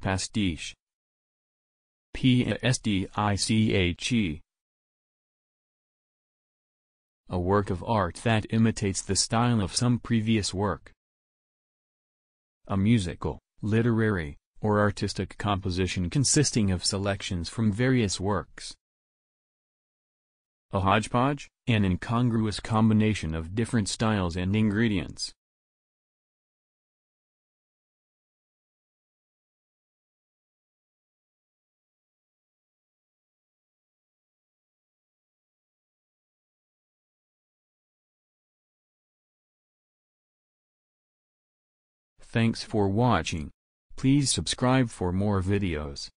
Pastiche. p. s. d. i. c. h. e. A work of art that imitates the style of some previous work. A musical, literary, or artistic composition consisting of selections from various works. A hodgepodge, an incongruous combination of different styles and ingredients. Thanks for watching. Please subscribe for more videos.